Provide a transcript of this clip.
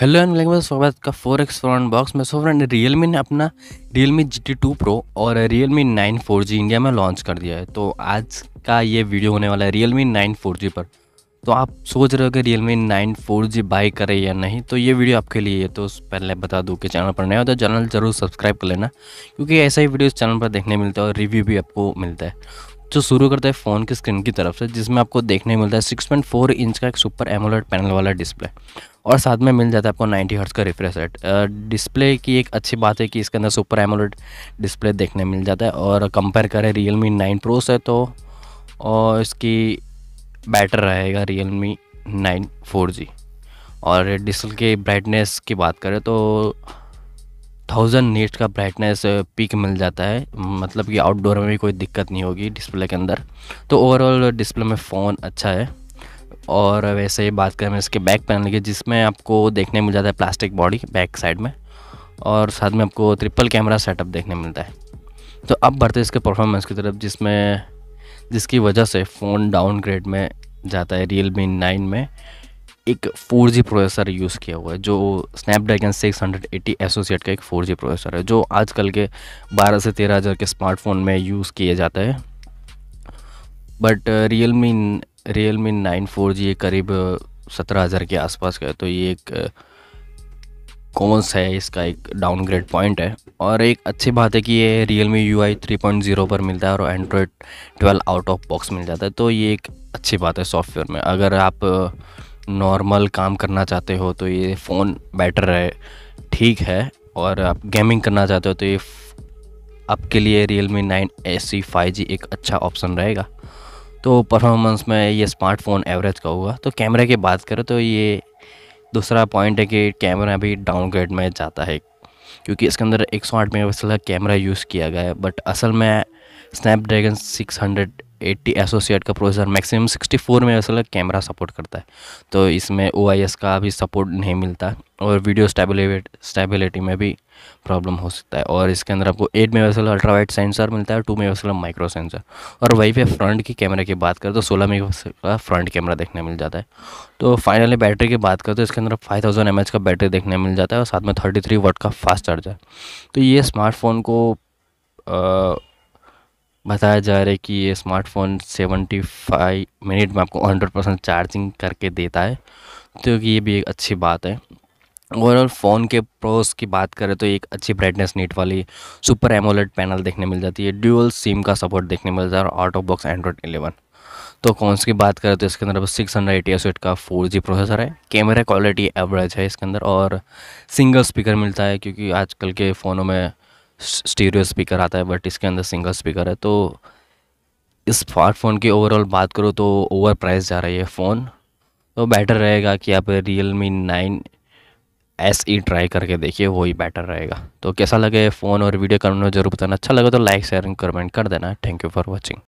hello and welcome स्वागत का four x four box में सो फ्रेंड मी ने अपना Realme G T two Pro और Realme nine four G India में लॉन्च कर दिया है तो आज का ये वीडियो होने वाला है Realme nine four G पर तो आप सोच रहे हो कि Realme nine four G buy करें या नहीं तो ये वीडियो आपके लिए है तो पहले बता दूँ कि चैनल पर नया हो तो चैनल ज़रूर सब्सक्राइब कर लेना क्योंकि ऐसा ही वीडियो चैनल पर देखने मिलता है और रिव्यू भी आपको मिलता है जो शुरू करता है फ़ोन की स्क्रीन की तरफ से जिसमें आपको देखने मिलता है सिक्स पॉइंट फोर इंच का एक सुपर एमोलेड पैनल वाला डिस्प्ले और साथ में मिल जाता है आपको 90 हर्ट्स का रिफ्रेश रेट डिस्प्ले की एक अच्छी बात है कि इसके अंदर सुपर एमोलेड डिस्प्ले देखने मिल जाता है और कंपेयर करें रियल मी नाइन प्रो से तो और इसकी बैटर रहेगा Realme nine four G और डिस्प्ले की ब्राइटनेस की बात करें तो थाउजेंड नीट का ब्राइटनेस पीक uh, मिल जाता है मतलब कि आउटडोर में भी कोई दिक्कत नहीं होगी डिस्प्ले के अंदर तो ओवरऑल डिस्प्ले में फ़ोन अच्छा है और वैसे ही बात करें इसके बैक पैनल की जिसमें आपको देखने मिल जाता है प्लास्टिक बॉडी बैक साइड में और साथ में आपको ट्रिपल कैमरा सेटअप देखने मिलता है तो अब बढ़ते इसके परफॉर्मेंस की तरफ जिसमें जिसकी वजह से फ़ोन डाउनग्रेड में जाता है रियल मी नाइन में एक फोर जी प्रोसेसर यूज़ किया हुआ है जो स्नैपड्रैगन सिक्स हंड्रेड एसोसिएट का एक फोर जी प्रोसेसर है जो आजकल के बारह से तेरह हज़ार के स्मार्टफोन में यूज़ किया जाता है but Realme Realme nine four G करीब uh, सत्रह हज़ार के आसपास का है तो ये एक कौनस uh, है इसका एक डाउनग्रेड पॉइंट है और एक अच्छी बात है कि ये Realme U I three point zero पर मिलता है और Android twelve out of box मिल जाता है तो ये एक अच्छी बात है सॉफ्टवेयर में अगर आप uh, नॉर्मल काम करना चाहते हो तो ये फ़ोन बेटर है ठीक है और आप गेमिंग करना चाहते हो तो ये आपके लिए Realme nine A C five G एक अच्छा ऑप्शन रहेगा तो परफॉर्मेंस में ये स्मार्टफोन एवरेज का होगा तो कैमरे की बात करें तो ये दूसरा पॉइंट है कि कैमरा भी डाउनग्रेड में जाता है क्योंकि इसके अंदर एक सौ आठ मेगा का कैमरा यूज़ किया गया है बट असल में Snapdragon six hundred eighty associate का प्रोसेसर मैक्सिमम सिक्सटी फोर में असल कैमरा सपोर्ट करता है तो इसमें ओ का भी सपोर्ट नहीं मिलता और वीडियो स्टेबिलिट स्टेबिलिटी में भी प्रॉब्लम हो सकता है और इसके अंदर आपको एट में वैसे अल्ट्रा वाइट सेंसर मिलता है टू में वैसे माइक्रो सेंसर और वहीं पे फ्रंट की कैमरे की बात करें तो सोलह मेगा का फ्रंट कैमरा देखने मिल जाता है तो फाइनली बैटरी की बात करें तो इसके अंदर फाइव थाउजेंड एम का बैटरी देखने मिल जाता है और साथ में थर्टी थ्री का फास्ट चार्जर तो ये स्मार्टफोन को आ, बताया जा रहा है कि ये स्मार्टफ़ोन 75 मिनट में आपको 100 परसेंट चार्जिंग करके देता है तो ये भी एक अच्छी बात है ओवरऑल फ़ोन के प्रोस की बात करें तो एक अच्छी ब्राइटनेस नीट वाली सुपर एमोलेड पैनल देखने मिल जाती है ड्यूअल सिम का सपोर्ट देखने मिल जाता है और out of box Android eleven तो कौनस की बात करें तो इसके अंदर सिक्स हंड्रेड एटी का फोर जी प्रोसेसर है कैमरा क्वालिटी एवरेज है इसके अंदर और सिंगल स्पीकर मिलता है क्योंकि आजकल के फ़ोनों में स्टीरियो स्पीकर आता है बट इसके अंदर सिंगल स्पीकर है तो इस स्मार्टफोन की ओवरऑल बात करो तो ओवर प्राइस जा रही है फ़ोन तो बेटर रहेगा कि आप Realme nine S E try करके देखिए वही बेटर रहेगा तो कैसा लगे फ़ोन और वीडियो कमेंट में जरूर बताना अच्छा लगे तो लाइक शेयर एंड कमेंट कर देना थैंक यू फॉर वॉचिंग